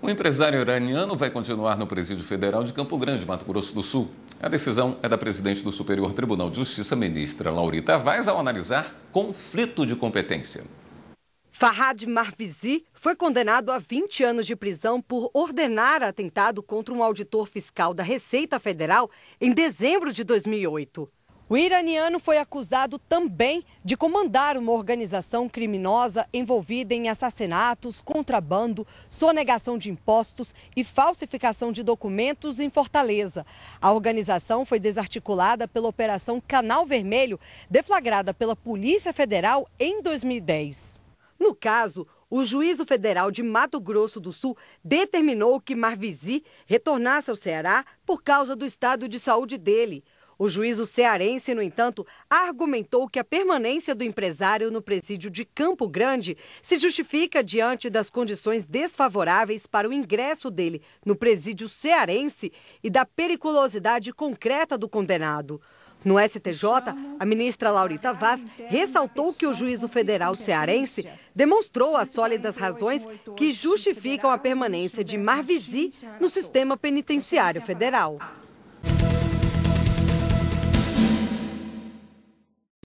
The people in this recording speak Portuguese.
O empresário iraniano vai continuar no Presídio Federal de Campo Grande, Mato Grosso do Sul. A decisão é da presidente do Superior Tribunal de Justiça, ministra Laurita Vaz, ao analisar conflito de competência. Farhad Marvizi foi condenado a 20 anos de prisão por ordenar atentado contra um auditor fiscal da Receita Federal em dezembro de 2008. O iraniano foi acusado também de comandar uma organização criminosa envolvida em assassinatos, contrabando, sonegação de impostos e falsificação de documentos em Fortaleza. A organização foi desarticulada pela Operação Canal Vermelho, deflagrada pela Polícia Federal em 2010. No caso, o juízo federal de Mato Grosso do Sul determinou que Marvisi retornasse ao Ceará por causa do estado de saúde dele. O juízo cearense, no entanto, argumentou que a permanência do empresário no presídio de Campo Grande se justifica diante das condições desfavoráveis para o ingresso dele no presídio cearense e da periculosidade concreta do condenado. No STJ, a ministra Laurita Vaz ressaltou que o juízo federal cearense demonstrou as sólidas razões que justificam a permanência de Marvisi no sistema penitenciário federal.